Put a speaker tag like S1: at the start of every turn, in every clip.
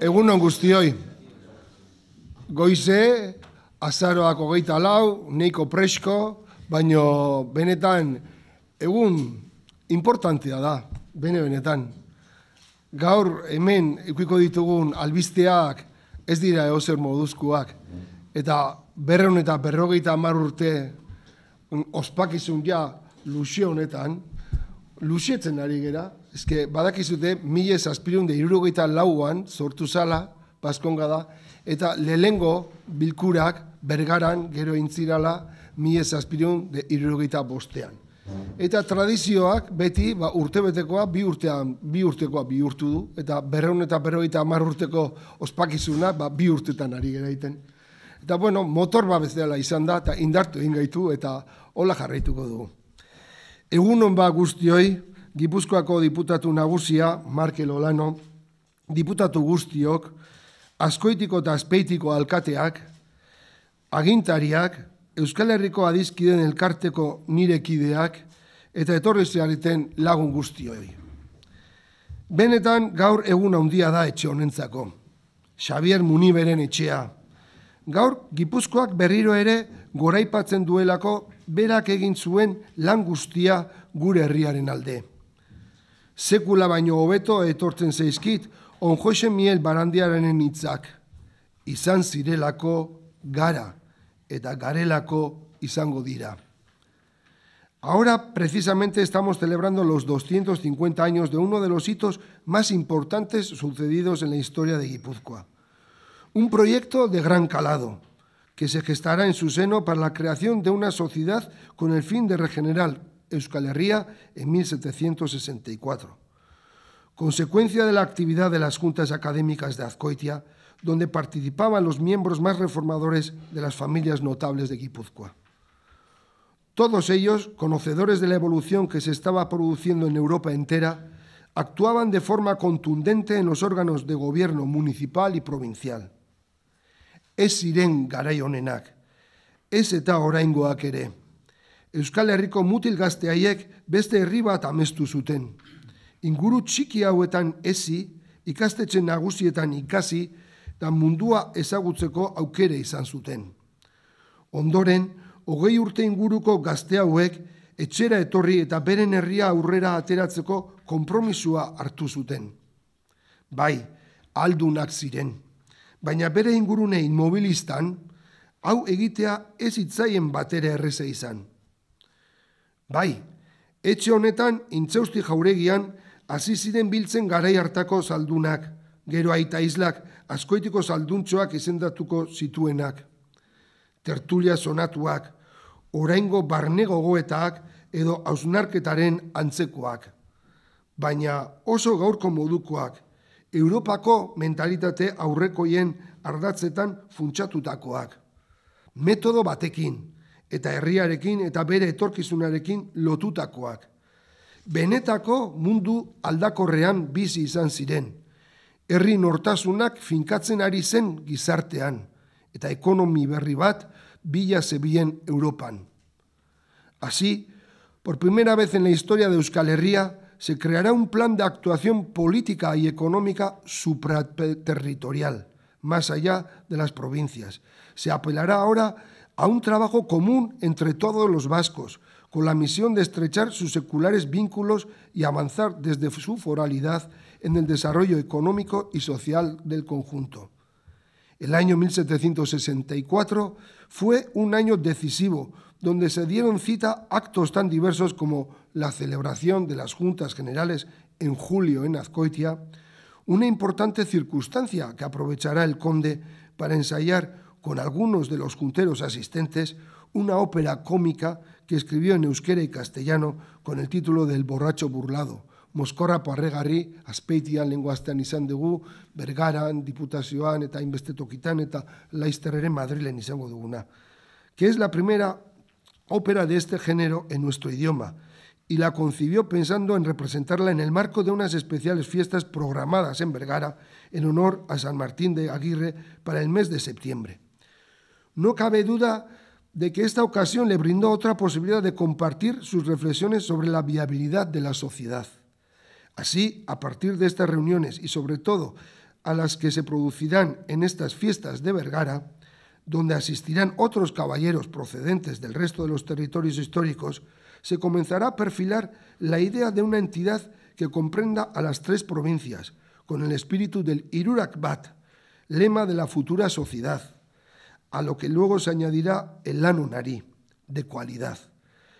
S1: Egun on guztioi. Goize azaroak hogeita lau, neiko presko, baino benetan egun importantea da, bene benetan. Gaur hemen ikiko ditugun albisteak ez dira ezer moduzkuak eta berrehun eta berrogeita hamar urte ospakizun ja luxe honetan, luxetzen ari gera, Ezke que badakizute, mila zazpirun de irurogeita lauan, sortu zala, paskonga da, eta lehengo bilkurak bergaran gero intzirala mila zazpirun de irurogeita bostean. Eta tradizioak beti ba, urtebetekoa bi urtean bi urtekoa bi urtu du eta berreun eta berrogeita hamar urteko ospakizuna ba, bi urtetan ari geraiten. Eta bueno, motor ba bezala izan da eta indartu egin gaitu eta hola jarraituko dugu. Egunon ba guztioi, Gipuzkoako diputatu nagusia, Markel Olano, diputatu guztiok, askoitiko eta azpeitiko alkateak, agintariak, Euskal Herriko adizkiden elkarteko nirekideak, eta etorri zeareten lagun guztioi. Benetan gaur egun handia da etxe honentzako. Xavier Muniberen etxea. Gaur Gipuzkoak berriro ere goraipatzen duelako berak egin zuen lan guztia gure herriaren alde. etortzen miel Izan gara eta garelako izango Ahora precisamente estamos celebrando los 250 años de uno de los hitos más importantes sucedidos en la historia de Guipúzcoa. Un proyecto de gran calado, que se gestará en su seno para la creación de una sociedad con el fin de regenerar Euskal Herria en 1764. Consecuencia de la actividad de las juntas académicas de Azcoitia, donde participaban los miembros más reformadores de las familias notables de Guipúzcoa. Todos ellos, conocedores de la evolución que se estaba produciendo en Europa entera, actuaban de forma contundente en los órganos de gobierno municipal y provincial. Es Sirén eta oraingoak Euskal Herriko mutil gazte haiek beste herri bat amestu zuten. Inguru txiki hauetan ezi, ikastetzen nagusietan ikasi, eta mundua ezagutzeko aukere izan zuten. Ondoren, hogei urte inguruko gazte hauek etxera etorri eta beren herria aurrera ateratzeko konpromisua hartu zuten. Bai, aldunak ziren, baina bere ingurune inmobilistan, hau egitea ez itzaien batera erreza izan. Bai, etxe honetan intzeusti jauregian hasi ziren biltzen garai hartako zaldunak, gero aita islak askoitiko zalduntxoak izendatuko zituenak. Tertulia sonatuak, oraingo barne gogoetak edo ausnarketaren antzekoak. Baina oso gaurko modukoak, Europako mentalitate aurrekoien ardatzetan funtsatutakoak. Metodo batekin, eta herriarekin eta bere etorkizunarekin lotutakoak. Benetako mundu aldakorrean bizi izan ziren. Herri nortasunak finkatzen ari zen gizartean eta ekonomi berri bat bila zebien Europan. Asi, por primera vez en la historia de Euskal Herria, se creará un plan de actuación política y económica supraterritorial, más allá de las provincias. Se apelará ahora a un trabajo común entre todos los vascos, con la misión de estrechar sus seculares vínculos y avanzar desde su foralidad en el desarrollo económico y social del conjunto. El año 1764 fue un año decisivo, donde se dieron cita actos tan diversos como la celebración de las Juntas Generales en julio en Azcoitia, una importante circunstancia que aprovechará el conde para ensayar con algunos de los junteros asistentes una ópera cómica que escribió en euskera y castellano con el título del borracho burlado, Moscorra, parregarri, azpeitian lenguaztean izan dugu, bergaran, diputazioan eta inbeste tokitan eta laizter ere Madrilen duguna, que es la primera ópera de este género en nuestro idioma y la concibió pensando en representarla en el marco de unas especiales fiestas programadas en Vergara en honor a San Martín de Aguirre para el mes de septiembre. No cabe duda de que esta ocasión le brindó otra posibilidad de compartir sus reflexiones sobre la viabilidad de la sociedad. Así, a partir de estas reuniones y sobre todo a las que se producirán en estas fiestas de Vergara, donde asistirán otros caballeros procedentes del resto de los territorios históricos, se comenzará a perfilar la idea de una entidad que comprenda a las tres provincias, con el espíritu del Irurakbat, lema de la futura sociedad a lo que luego se añadirá el lano narí de cualidad.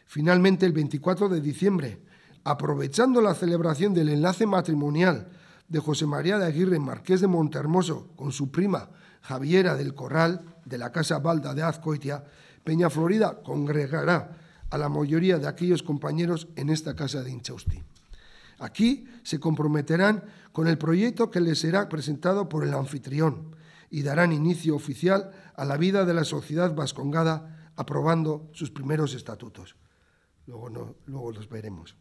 S1: Finalmente, el 24 de diciembre, aprovechando la celebración del enlace matrimonial de José María de Aguirre, marqués de Montermoso, con su prima Javiera del Corral, de la Casa Balda de Azcoitia, Peña Florida congregará a la mayoría de aquellos compañeros en esta casa de Inchausti. Aquí se comprometerán con el proyecto que les será presentado por el anfitrión y darán inicio oficial a la vida de la sociedad vascongada aprobando sus primeros estatutos. Luego, los veremos.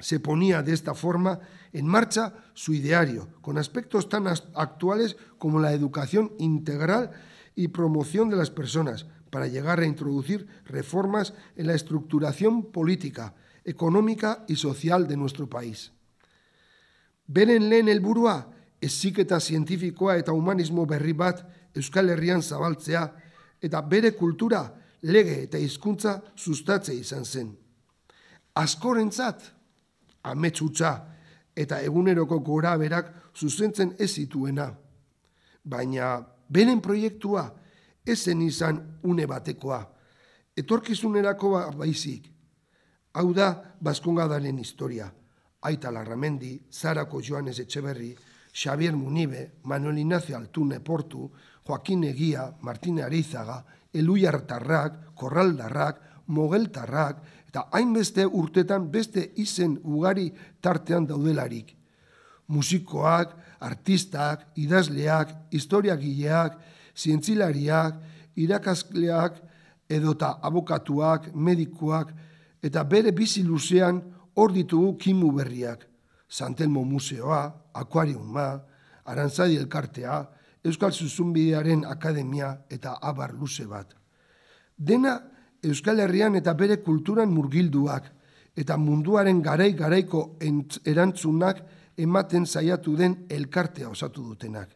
S1: Se ponía de esta forma en marcha su ideario, con aspectos tan actuales como la educación integral y promoción de las personas, para llegar a introducir reformas en la estructuración política, económica y social de nuestro país. sí helburua, científico zientifikoa eta humanismo berribat. Euskal Herrian zabaltzea eta bere kultura lege eta hizkuntza sustatze izan zen. Askorentzat, ametsutza eta eguneroko gora berak zuzentzen ez zituena. Baina benen proiektua ezen izan une batekoa. Etorkizunerako ba, baizik, hau da Baskongadaren historia. Aita Larramendi, Zarako Joanes Etxeberri, Xavier Munibe, Manuel Ignacio Altune Portu, Joakin Egia, Arizaga, elu Eluiartarrak, Korraldarrak, Mogeltarrak, eta hainbeste urtetan beste izen ugari tartean daudelarik. Musikoak, artistak, idazleak, historiagileak, zientzilariak, irakaskleak, edota abokatuak, medikuak, eta bere bizi luzean hor ditugu kimu berriak. Santelmo Museoa, Aquariuma, Arantzadi Elkartea, Euskal Zuzunbidearen Akademia eta Abar Luze bat. Dena Euskal Herrian eta bere kulturan murgilduak eta munduaren garai garaiko erantzunak ematen saiatu den elkartea osatu dutenak.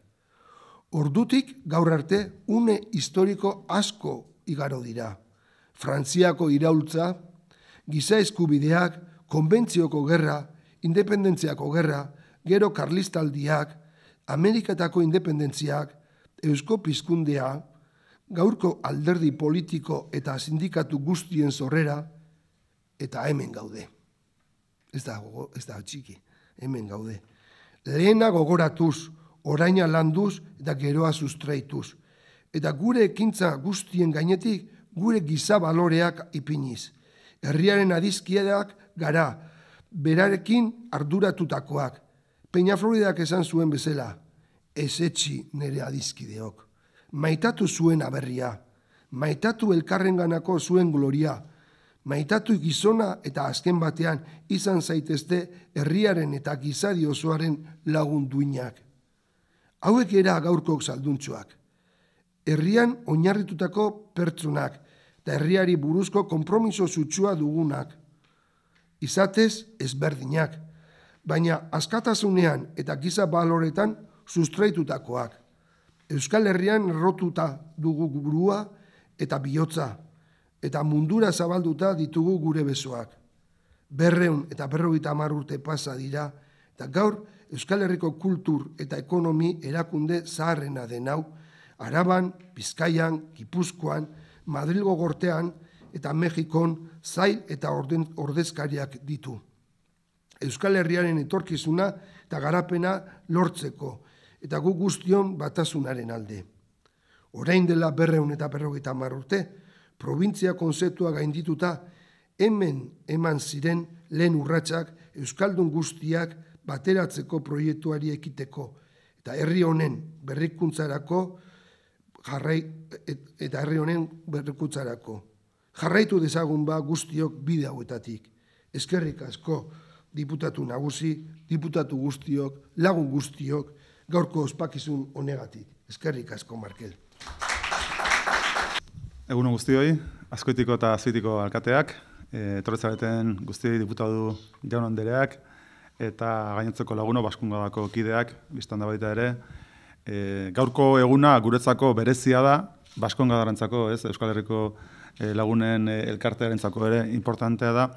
S1: Ordutik gaur arte une historiko asko igaro dira. Frantziako iraultza, giza eskubideak, konbentzioko gerra, independentziako gerra, gero karlistaldiak, Amerikatako independentziak, Eusko Pizkundea, gaurko alderdi politiko eta sindikatu guztien zorrera, eta hemen gaude. Ez da, ez da txiki, hemen gaude. Lehena gogoratuz, oraina landuz eta geroa sustraituz. Eta gure ekintza guztien gainetik, gure giza baloreak ipiniz. Herriaren adizkiedak gara, berarekin arduratutakoak, Peña Floridak esan zuen bezala, ez etxi nere adizkideok. Maitatu zuen aberria, maitatu elkarrenganako zuen gloria, maitatu gizona eta azken batean izan zaitezte herriaren eta gizadi osoaren lagunduinak. Hauek era gaurkok zalduntzuak. Herrian oinarritutako pertsunak eta herriari buruzko konpromiso zutsua dugunak. Izatez ezberdinak baina askatasunean eta giza baloretan sustraitutakoak. Euskal Herrian rotuta dugu gurua eta bihotza, eta mundura zabalduta ditugu gure besoak. Berreun eta berrogeita hamar urte pasa dira, eta gaur Euskal Herriko kultur eta ekonomi erakunde zaharrena den hau, Araban, Bizkaian, Kipuzkoan, Madrilgo gortean eta Mexikon zail eta ordezkariak ditu. Euskal Herriaren etorkizuna eta garapena lortzeko, eta gu guztion batasunaren alde. Orain dela berreun eta berrogeita marrote, provintzia konzeptua gaindituta, hemen eman ziren lehen urratsak Euskaldun guztiak bateratzeko proiektuari ekiteko, eta herri honen berrikuntzarako, jarrai, eta herri honen berrikuntzarako. Jarraitu dezagun ba guztiok bide hauetatik. Eskerrik asko diputatu nagusi, diputatu guztiok, lagun guztiok, gaurko ospakizun honegatik. Eskerrik asko, Markel.
S2: Eguno guztioi, askoitiko eta azitiko alkateak, e, guztioi diputatu jaun ondereak, eta gainetzeko laguno baskungadako kideak, biztan da baita ere, e, gaurko eguna guretzako berezia da, baskongadarentzako, ez, Euskal Herriko e, lagunen e, elkartearentzako ere importantea da,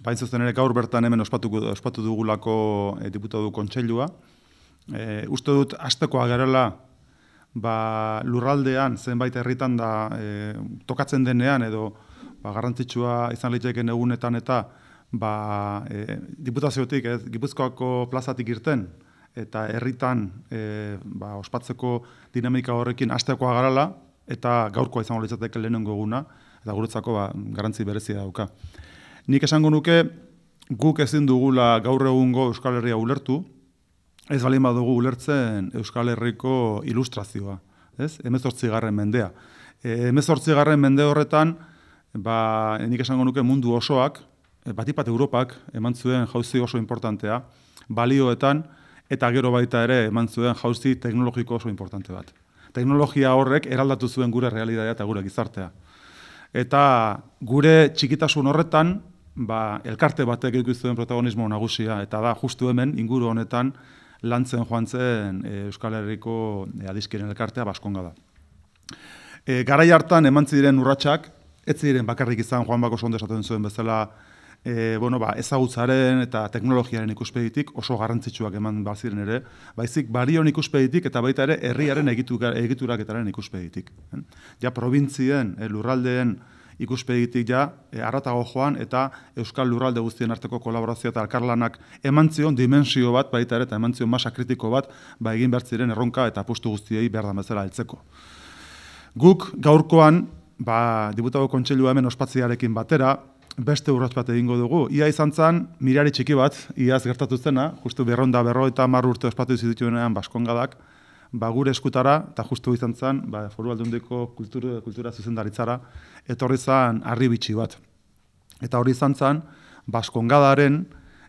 S2: Bain zuzen ere gaur bertan hemen ospatuko, ospatu dugulako e, diputatu kontseilua. E, uste dut, astekoa ba, lurraldean zenbait herritan da e, tokatzen denean edo ba, garrantzitsua izan leiteken egunetan eta ba, e, diputaziotik, ez, gipuzkoako plazatik irten eta herritan e, ba, ospatzeko dinamika horrekin astekoa garela eta gaurkoa izango litzateke lehenengo eguna eta guretzako ba, garantzi berezia dauka nik esango nuke guk ezin dugula gaur egungo Euskal Herria ulertu, ez balin badugu ulertzen Euskal Herriko ilustrazioa, ez? Emezortzi garren mendea. E, Emezortzi garren mende horretan, ba, nik esango nuke mundu osoak, e, batipat Europak, eman zuen jauzi oso importantea, balioetan, eta gero baita ere eman zuen jauzi teknologiko oso importante bat. Teknologia horrek eraldatu zuen gure realitatea eta gure gizartea. Eta gure txikitasun horretan, ba, elkarte batek egin zuen protagonismo nagusia, eta da, justu hemen, inguru honetan, lantzen joan zen e, Euskal Herriko e, elkartea baskonga da. E, Garai hartan, eman ziren urratsak ez ziren bakarrik izan joan bako sonde esaten zuen bezala, E, bueno, ba, ezagutzaren eta teknologiaren ikuspegitik oso garrantzitsuak eman baziren ere, baizik barion ikuspegitik eta baita ere herriaren egituraketaren ikuspegitik. Ja, provintzien, lurraldeen ikuspegitik ja e, arratago joan eta euskal lurralde guztien arteko kolaborazioa eta alkarlanak emantzion dimensio bat baita ere eta emantzion masa kritiko bat ba egin behar ziren erronka eta apustu guztiei behar da bezala heltzeko. Guk gaurkoan ba diputatu kontseilua hemen ospatziarekin batera beste urrats bat egingo dugu. Ia izan zen, mirari txiki bat, iaz gertatu zena, justu berronda berro eta mar urte ospatu zituenean baskongadak, ba, gure eskutara, eta justu izan zen, ba, foru aldundeko kultura, kultura zuzendaritzara, etorri zen, arri bitxi bat. Eta hori izan zen, baskongadaren,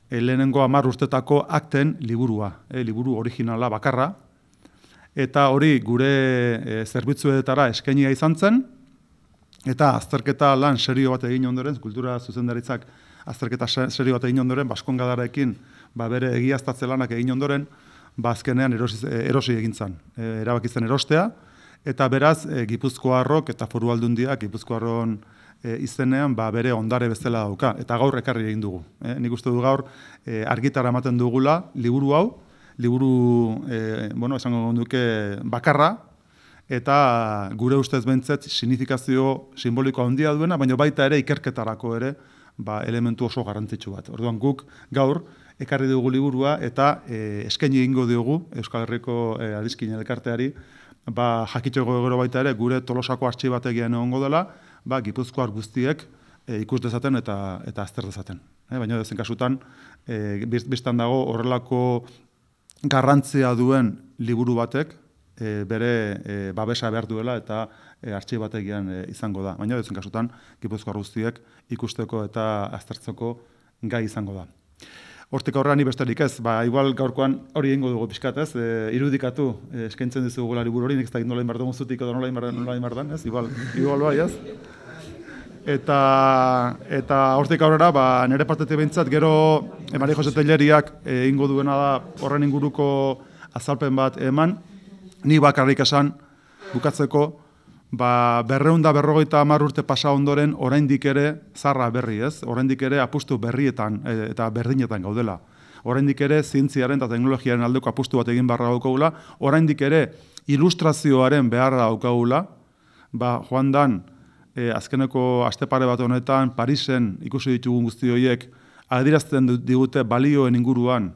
S2: e, lehenengo amarr urtetako akten liburua, e, liburu originala bakarra, eta hori gure eh, zerbitzuetara eskenia izan zen, eta azterketa lan serio bat egin ondoren, kultura zuzendaritzak, azterketa serio bat egin ondoren, baskongadarekin, Ba, bere egiaztatze lanak egin ondoren, bazkenean ba, erosi, erosi egin e, erabaki izan erostea, eta beraz e, Gipuzkoarrok eta foru aldundiak Gipuzkoarron e, izenean ba, bere ondare bezala dauka, eta gaur ekarri egin dugu. E, nik uste du gaur e, argitara dugula liburu hau, liburu, e, bueno, esango duke bakarra, eta gure ustez bentzet sinifikazio simbolikoa handia duena, baina baita ere ikerketarako ere ba, elementu oso garrantzitsu bat. Orduan guk gaur ekarri dugu liburua eta e, eskaini egingo diogu Euskal Herriko e, Adizkin Elkarteari ba, jakitxeko gero baita ere gure tolosako artxi egongo dela ba, gipuzkoar guztiek e, ikus dezaten eta, eta azter dezaten. Eh? baina dezen kasutan, e, biztan dago horrelako garrantzia duen liburu batek e, bere e, babesa behar duela eta e, artxi e, izango da. Baina dezen kasutan, gipuzkoar guztiek ikusteko eta aztertzeko gai izango da. Hortik aurrera ni besterik ez, ba, igual gaurkoan hori eingo dugu pixkat ez, e, irudikatu e, eskaintzen dizu liburu hori, nik ez da gindolain bardo mozutik edo nolain bardo nolain bardo ez, igual, igual bai ez. Eta, eta hortik aurrera, ba, nire partetik beintzat gero Emari Jose Telleriak eingo duena da horren inguruko azalpen bat eman, ni bakarrik esan, bukatzeko, ba, berreunda berrogeita hamar urte pasa ondoren, oraindik ere zarra berri, ez? Oraindik ere apustu berrietan e, eta berdinetan gaudela. Oraindik ere zientziaren eta teknologiaren aldeko apustu bat egin barra daukagula, oraindik ere ilustrazioaren beharra daukagula, ba, joan dan, e, azkeneko astepare bat honetan, Parisen ikusi ditugun guzti horiek, adirazten digute balioen inguruan,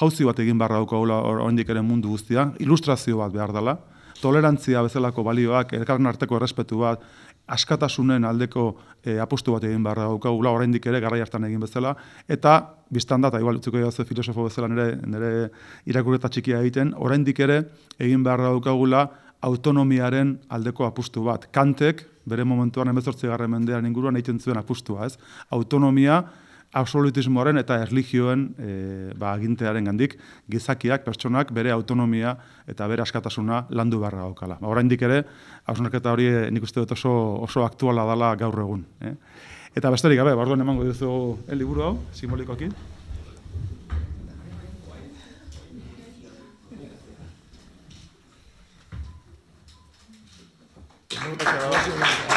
S2: jauzi bat egin barra daukagula oraindik ere mundu guztia, ilustrazio bat behar dela, tolerantzia bezalako balioak, elkarren arteko errespetu bat, askatasunen aldeko e, apustu bat egin behar daukagula, la oraindik ere garrai hartan egin bezala, eta biztan da, eta igual utziko jaz, filosofo bezala nire, nire irakurreta txikia egiten, oraindik ere egin behar daukagula autonomiaren aldeko apustu bat. Kantek, bere momentuan emezortzi garren mendean inguruan egiten zuen apustua, ez? Autonomia, absolutismoaren eta erlijioen e, ba, agintearen gandik, gizakiak, pertsonak, bere autonomia eta bere askatasuna landu beharra gaukala. Ba, Hora indik ere, hausunarketa hori eh, nik uste dut oso, oso aktuala dala gaur egun. Eh? Eta besterik gabe, bardoan emango duzu liburu hau, simbolikoki. gracias.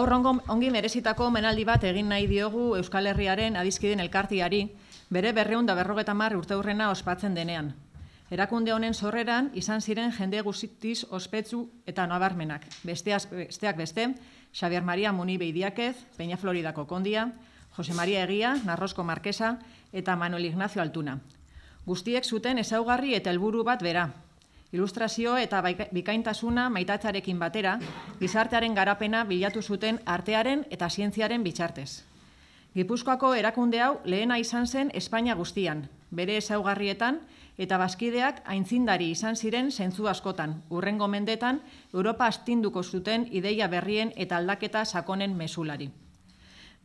S3: gaur ongo, ongi merezitako menaldi bat egin nahi diogu Euskal Herriaren adizkiden elkartiari, bere berreun da berrogeta urte urteurrena ospatzen denean. Erakunde honen sorreran izan ziren jende guztiz ospetzu eta nabarmenak. Besteaz, besteak beste, Xavier Maria Muni Beidiakez, Peña Floridako Kondia, Jose Maria Egia, Narrosko Marquesa eta Manuel Ignacio Altuna. Guztiek zuten ezaugarri eta helburu bat bera, Ilustrazio eta bikaintasuna maitatzarekin batera, gizartearen garapena bilatu zuten artearen eta zientziaren bitxartez. Gipuzkoako erakunde hau lehena izan zen Espainia guztian, bere ezaugarrietan eta bazkideak aintzindari izan ziren zentzu askotan, urrengo mendetan Europa astinduko zuten ideia berrien eta aldaketa sakonen mesulari.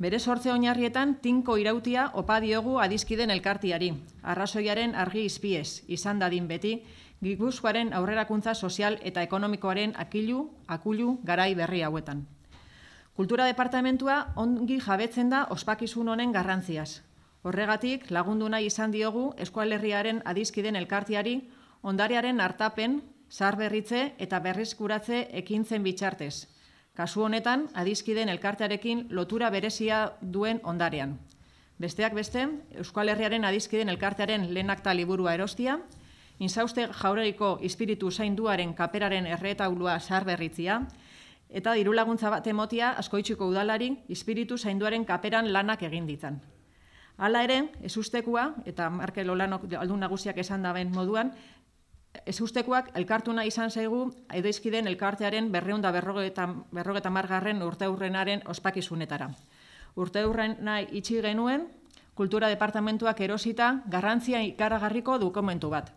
S3: Bere sortze oinarrietan tinko irautia opa diogu adizkiden elkartiari, arrazoiaren argi izpiez, izan dadin beti, gigusuaren aurrerakuntza sozial eta ekonomikoaren akilu, akulu, garai berri hauetan. Kultura Departamentua ongi jabetzen da ospakizun honen garrantziaz. Horregatik lagundu nahi izan diogu eskualerriaren adizkiden elkartiari, ondariaren hartapen, zar eta berrizkuratze ekintzen bitxartez. Kasu honetan, adiskiden elkartearekin lotura berezia duen ondarean. Besteak beste, Euskal Herriaren adizkiden elkartearen lehenakta liburua erostia, inzauste jaureiko ispiritu zainduaren kaperaren erretaulua zahar berritzia, eta dirulaguntza bat emotia askoitziko udalari ispiritu zainduaren kaperan lanak egin ditzan. Hala ere, ez ustekua, eta Markel Olano aldun nagusiak esan daben moduan, ez elkartuna izan zaigu edoizkiden elkartearen berreunda berrogeta margarren urte ospakizunetara. Urte hurren nahi itxigenuen, kultura departamentuak erosita garrantzia ikaragarriko dukomentu bat,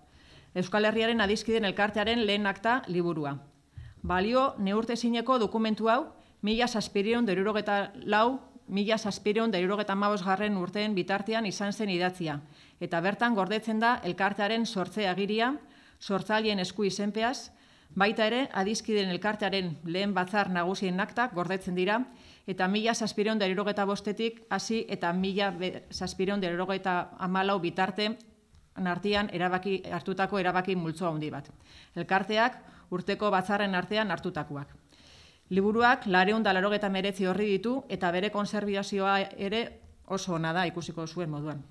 S3: Euskal Herriaren adizkiden elkartearen lehen akta liburua. Balio neurte zineko dokumentu hau, mila saspirion derurogeta lau, mila saspirion derurogeta maboz garren urtean bitartian izan zen idatzia, eta bertan gordetzen da elkartearen sortze agiria, sortzalien esku izenpeaz, baita ere adizkiden elkartearen lehen batzar nagusien aktak gordetzen dira, eta mila saspirion derurogeta bostetik hasi eta mila saspirion derurogeta amalau bitarte artean erabaki hartutako erabaki multzo handi bat. Elkarteak urteko batzarren artean hartutakoak. Liburuak lareun da meretzi horri ditu eta bere konserbiazioa ere oso ona da ikusiko zuen moduan.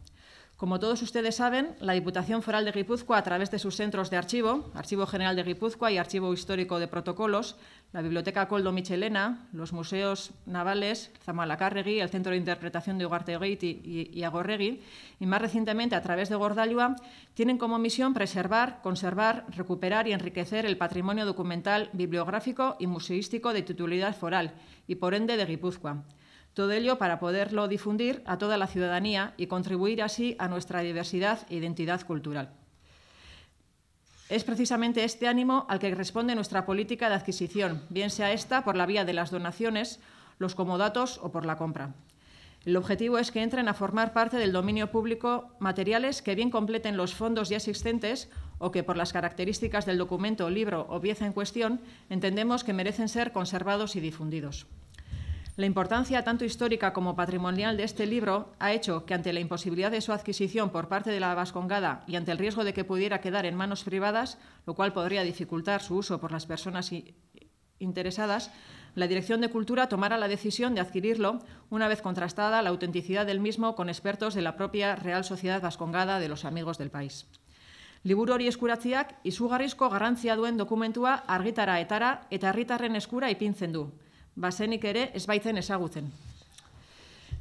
S3: Como todos ustedes saben, la Diputación Foral de Guipúzcoa, a través de sus centros de archivo, Archivo General de Guipúzcoa y Archivo Histórico de Protocolos, la Biblioteca Coldo Michelena, los museos navales Zamalacárregui, el Centro de Interpretación de Ugarte y, y Agorregui, y más recientemente a través de Gordalua, tienen como misión preservar, conservar, recuperar y enriquecer el patrimonio documental, bibliográfico y museístico de titularidad foral y, por ende, de Guipúzcoa. Todo ello para poderlo difundir a toda la ciudadanía y contribuir así a nuestra diversidad e identidad cultural. Es precisamente este ánimo al que responde nuestra política de adquisición, bien sea esta por la vía de las donaciones, los comodatos o por la compra. El objetivo es que entren a formar parte del dominio público materiales que bien completen los fondos ya existentes o que, por las características del documento, libro o pieza en cuestión, entendemos que merecen ser conservados y difundidos. La importancia tanto histórica como patrimonial de este libro ha hecho que ante la imposibilidad de su adquisición por parte de la Vascongada y ante el riesgo de que pudiera quedar en manos privadas, lo cual podría dificultar su uso por las personas interesadas, la Dirección de Cultura tomara la decisión de adquirirlo una vez contrastada la autenticidad del mismo con expertos de la propia Real Sociedad Vascongada de los Amigos del País. Liburu eskuratziak izugarrizko garrantzia duen dokumentua argitara etara eta herritarren eskura ipintzen bazenik ere ez baitzen ezagutzen.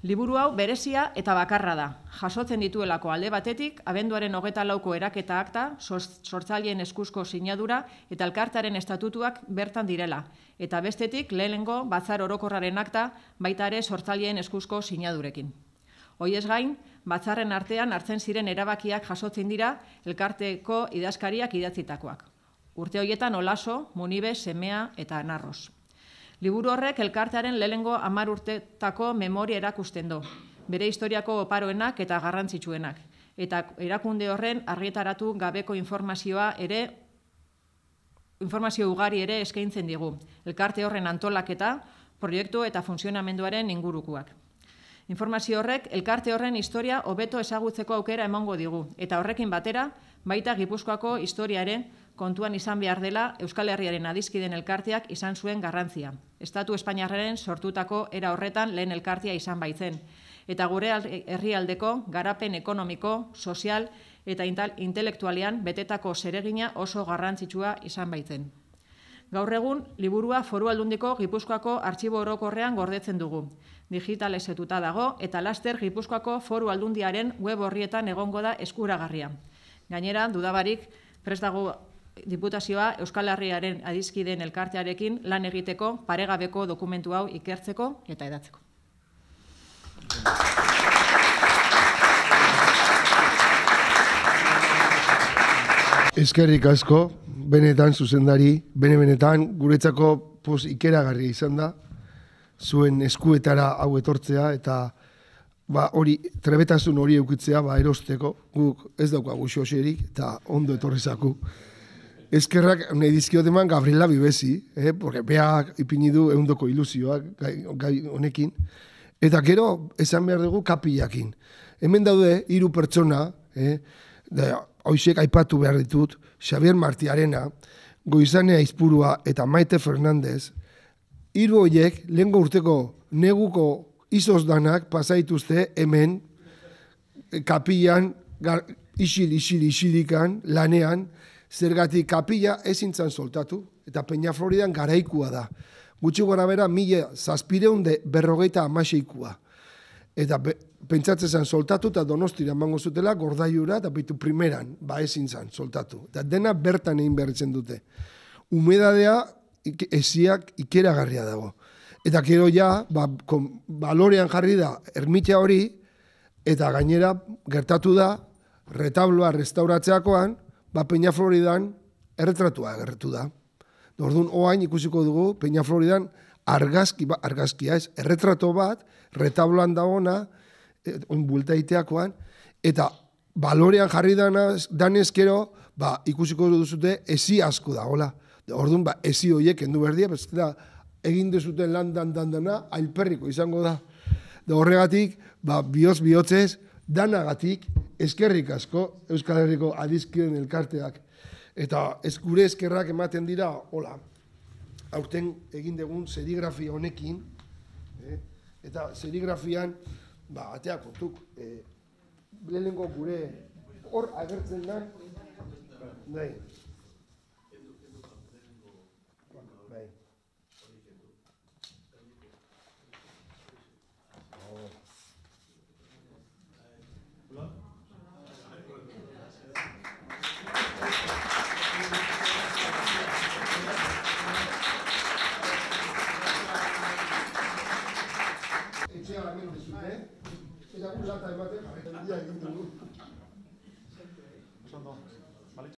S3: Liburu hau beresia eta bakarra da. Jasotzen dituelako alde batetik, abenduaren hogeta lauko eraketa akta, sortzalien eskuzko sinadura eta elkartaren estatutuak bertan direla. Eta bestetik, lehenengo batzar orokorraren akta baita ere sortzalien eskuzko sinadurekin. Hoi ez gain, batzarren artean hartzen ziren erabakiak jasotzen dira elkarteko idazkariak idatzitakoak. Urte horietan olaso, munibe, semea eta anarroz. Liburu horrek elkartearen lehengo amar urtetako memoria erakusten do, bere historiako oparoenak eta garrantzitsuenak. Eta erakunde horren argietaratu gabeko informazioa ere, informazio ugari ere eskaintzen digu. Elkarte horren antolaketa, proiektu eta funtzionamenduaren ingurukuak. Informazio horrek elkarte horren historia hobeto ezagutzeko aukera emango digu, eta horrekin batera, baita gipuzkoako historiaren kontuan izan behar dela Euskal Herriaren adizkiden elkarteak izan zuen garrantzia. Estatu Espainiarren sortutako era horretan lehen elkartea izan baitzen. Eta gure herrialdeko garapen ekonomiko, sozial eta intelektualean betetako seregina oso garrantzitsua izan baitzen. Gaur egun, liburua foru aldundiko Gipuzkoako artxibo orokorrean gordetzen dugu. Digital esetuta dago eta laster Gipuzkoako foru aldundiaren web horrietan egongo da eskuragarria. Gainera, dudabarik, prestago Diputazioa Euskal Herriaren adizkideen elkartearekin lan egiteko paregabeko dokumentu hau ikertzeko eta edatzeko.
S1: Ezkerrik asko, benetan zuzendari, bene benetan guretzako poz ikeragarri izan da, zuen eskuetara hau etortzea eta ba, hori, trebetasun hori eukitzea ba, erosteko, guk ez daukagu xoxerik eta ondo etorrezako. Ezkerrak nahi dizkio deman Gabriela Bibesi, eh? porque beak ipini du eundoko ilusioak gai honekin. Eta gero, esan behar dugu kapiakin. Hemen daude, hiru pertsona, eh? da, oizek aipatu behar ditut, Xavier Marti Arena, Goizanea Izpurua eta Maite Fernandez, hiru horiek lehen urteko neguko izos danak pasaituzte hemen eh, kapian, gar, isil, isil, isilikan, lanean, zergatik kapila ezintzan soltatu, eta Peña Floridan garaikua da. Gutxi gora bera, mila zazpireun berrogeita amaseikua. Eta be, pentsatzen zen soltatu, eta donostira mango zutela, gordaiura, eta bitu primeran, ba ezin soltatu. Eta dena bertan egin behartzen dute. Humedadea ik, eziak ikeragarria dago. Eta kero ja, ba, kon, balorean jarri da, ermitea hori, eta gainera gertatu da, retabloa restauratzeakoan, ba, Peña Floridan erretratua agertu da. Orduan, oain ikusiko dugu, Peña Floridan argazki, ba, argazkia ez, erretrato bat, retabloan da ona, e, bultaiteakoan, eta balorean jarri danaz, danezkero, ba, ikusiko duzute, ezi asko da, hola. Orduan, ba, ezi endu berdia, egin dezuten lan dan dan dana, ailperriko izango da. Da horregatik, ba, bihotz bihotzez, danagatik, eskerrik asko Euskal Herriko adizkiren elkarteak. Eta ez gure eskerrak ematen dira, hola, aurten egin dugun serigrafia honekin, eh? eta serigrafian, ba, ateak eh, lehenko gure hor agertzen da, nahi,